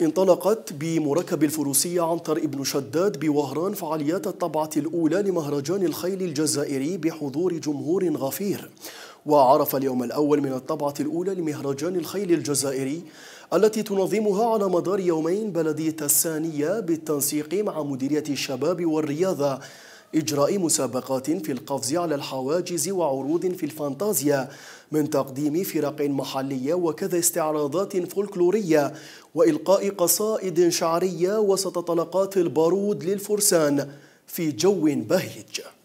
انطلقت بمركب الفروسية عنتر ابن شداد بوهران فعاليات الطبعة الأولى لمهرجان الخيل الجزائري بحضور جمهور غفير وعرف اليوم الأول من الطبعة الأولى لمهرجان الخيل الجزائري التي تنظمها على مدار يومين بلدية الثانية بالتنسيق مع مديرية الشباب والرياضة إجراء مسابقات في القفز على الحواجز وعروض في الفانتازيا من تقديم فرق محلية وكذا استعراضات فولكلورية وإلقاء قصائد شعرية وسط طلقات البارود للفرسان في جو بهيج